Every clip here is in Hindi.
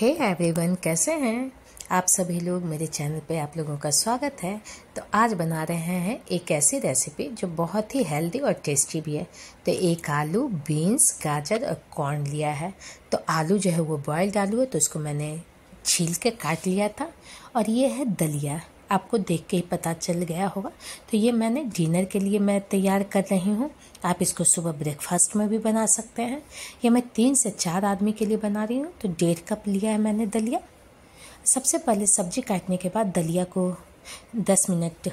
हे hey एवरीवन कैसे हैं आप सभी लोग मेरे चैनल पे आप लोगों का स्वागत है तो आज बना रहे हैं एक ऐसी रेसिपी जो बहुत ही हेल्दी और टेस्टी भी है तो एक आलू बीन्स गाजर और कॉर्न लिया है तो आलू जो है वो बॉयल्ड आलू है तो उसको मैंने छील के काट लिया था और ये है दलिया आपको देख के ही पता चल गया होगा तो ये मैंने डिनर के लिए मैं तैयार कर रही हूँ आप इसको सुबह ब्रेकफास्ट में भी बना सकते हैं ये मैं तीन से चार आदमी के लिए बना रही हूँ तो डेढ़ कप लिया है मैंने दलिया सबसे पहले सब्जी काटने के बाद दलिया को दस मिनट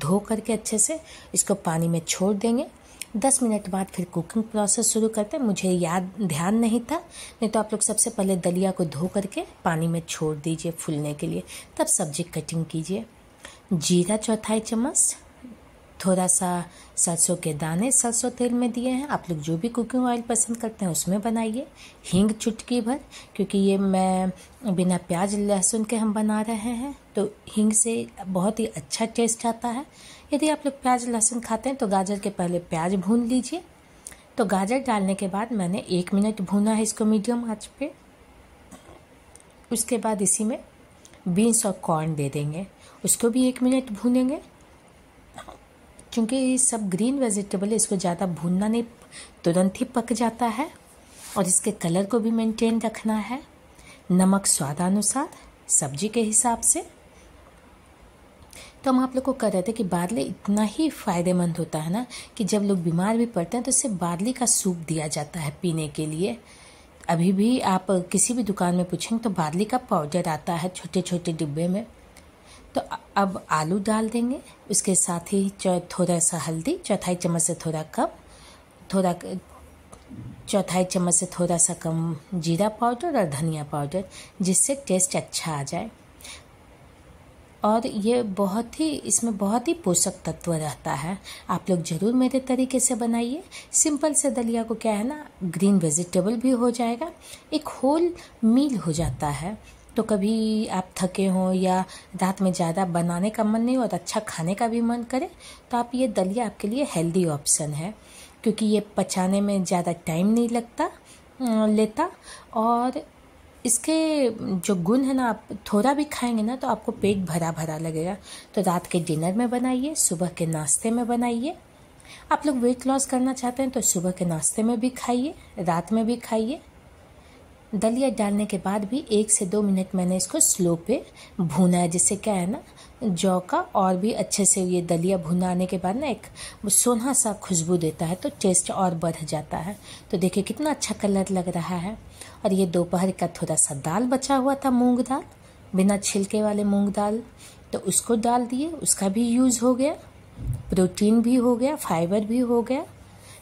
धो करके अच्छे से इसको पानी में छोड़ देंगे दस मिनट बाद फिर कुकिंग प्रोसेस शुरू करते हैं मुझे याद ध्यान नहीं था नहीं तो आप लोग सबसे पहले दलिया को धो करके पानी में छोड़ दीजिए फूलने के लिए तब सब्जी कटिंग कीजिए जीरा चौथाई चम्मच थोड़ा सा सरसों के दाने सरसों तेल में दिए हैं आप लोग जो भी कुकिंग ऑयल पसंद करते हैं उसमें बनाइए हींग चुटकी भर क्योंकि ये मैं बिना प्याज लहसुन के हम बना रहे हैं तो हींग से बहुत ही अच्छा टेस्ट आता है यदि आप लोग प्याज लहसुन खाते हैं तो गाजर के पहले प्याज भून लीजिए तो गाजर डालने के बाद मैंने एक मिनट भूना है इसको मीडियम आँच पे उसके बाद इसी में बीन्स और कॉर्न दे देंगे उसको भी एक मिनट भूनेंगे क्योंकि ये सब ग्रीन वेजिटेबल है इसको ज़्यादा भूनना नहीं तुरंत ही पक जाता है और इसके कलर को भी मेंटेन रखना है नमक स्वादानुसार सब्जी के हिसाब से तो हम आप लोग को कह रहे थे कि बादले इतना ही फ़ायदेमंद होता है ना कि जब लोग बीमार भी पड़ते हैं तो इसे बादली का सूप दिया जाता है पीने के लिए अभी भी आप किसी भी दुकान में पूछेंगे तो बादली का पाउडर आता है छोटे छोटे डिब्बे में तो अब आलू डाल देंगे उसके साथ ही थोड़ा सा हल्दी चौथाई चम्मच से थोड़ा कम थोड़ा चौथाई चम्मच से थोड़ा सा कम जीरा पाउडर और धनिया पाउडर जिससे टेस्ट अच्छा आ जाए और ये बहुत ही इसमें बहुत ही पोषक तत्व रहता है आप लोग ज़रूर मेरे तरीके से बनाइए सिंपल से दलिया को क्या है ना ग्रीन वेजिटेबल भी हो जाएगा एक होल मील हो जाता है तो कभी आप थके हों या रात में ज़्यादा बनाने का मन नहीं हो तो और अच्छा खाने का भी मन करे तो आप ये दलिया आपके लिए हेल्दी ऑप्शन है क्योंकि ये पचाने में ज़्यादा टाइम नहीं लगता लेता और इसके जो गुण है ना आप थोड़ा भी खाएंगे ना तो आपको पेट भरा भरा लगेगा तो रात के डिनर में बनाइए सुबह के नाश्ते में बनाइए आप लोग वेट लॉस करना चाहते हैं तो सुबह के नाश्ते में भी खाइए रात में भी खाइए दलिया डालने के बाद भी एक से दो मिनट मैंने इसको स्लो पे भुना है जिससे क्या है ना जौ का और भी अच्छे से ये दलिया भुनाने के बाद ना एक सोना सा खुशबू देता है तो टेस्ट और बढ़ जाता है तो देखिए कितना अच्छा कलर लग रहा है और ये दोपहर का थोड़ा सा दाल बचा हुआ था मूंग दाल बिना छिलके वाले मूंग दाल तो उसको डाल दिए उसका भी यूज़ हो गया प्रोटीन भी हो गया फाइबर भी हो गया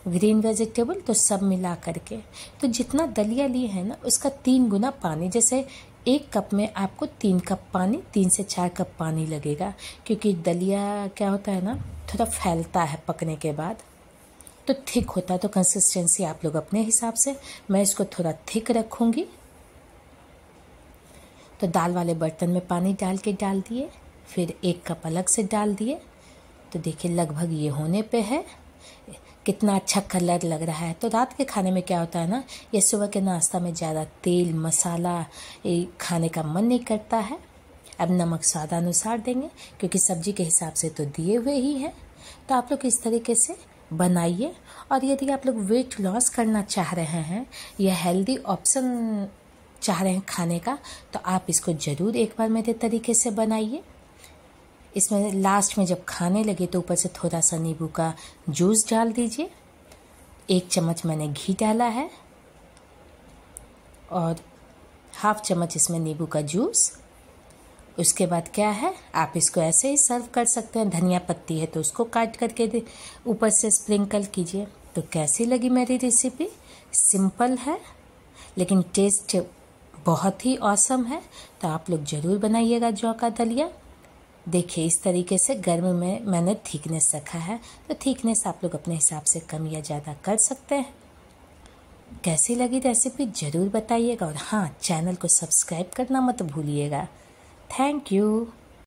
ग्रीन वेजिटेबल तो सब मिला करके तो जितना दलिया लिए है ना उसका तीन गुना पानी जैसे एक कप में आपको तीन कप पानी तीन से चार कप पानी लगेगा क्योंकि दलिया क्या होता है ना थोड़ा फैलता है पकने के बाद तो थिक होता है तो कंसिस्टेंसी आप लोग अपने हिसाब से मैं इसको थोड़ा थिक रखूँगी तो दाल वाले बर्तन में पानी डाल के डाल दिए फिर एक कप अलग से डाल दिए तो देखिए लगभग ये होने पे है कितना अच्छा कलर लग रहा है तो रात के खाने में क्या होता है ना ये सुबह के नाश्ता में ज़्यादा तेल मसाला खाने का मन नहीं करता है अब नमक स्वादानुसार देंगे क्योंकि सब्जी के हिसाब से तो दिए हुए ही हैं तो आप लोग इस तरीके से बनाइए और यदि आप लोग वेट लॉस करना चाह रहे हैं या हेल्दी ऑप्शन चाह रहे हैं खाने का तो आप इसको ज़रूर एक बार मेरे तरीके से बनाइए इसमें लास्ट में जब खाने लगे तो ऊपर से थोड़ा सा नींबू का जूस डाल दीजिए एक चम्मच मैंने घी डाला है और हाफ चम्मच इसमें नींबू का जूस उसके बाद क्या है आप इसको ऐसे ही सर्व कर सकते हैं धनिया पत्ती है तो उसको काट करके ऊपर से स्प्रिंकल कीजिए तो कैसी लगी मेरी रेसिपी सिंपल है लेकिन टेस्ट बहुत ही औसम है तो आप लोग ज़रूर बनाइएगा जौ का दलिया देखिए इस तरीके से गर्म में मैंने थिकनेस रखा है तो थिकनेस आप लोग अपने हिसाब से कम या ज़्यादा कर सकते हैं कैसी लगी रेसिपी ज़रूर बताइएगा और हाँ चैनल को सब्सक्राइब करना मत भूलिएगा थैंक यू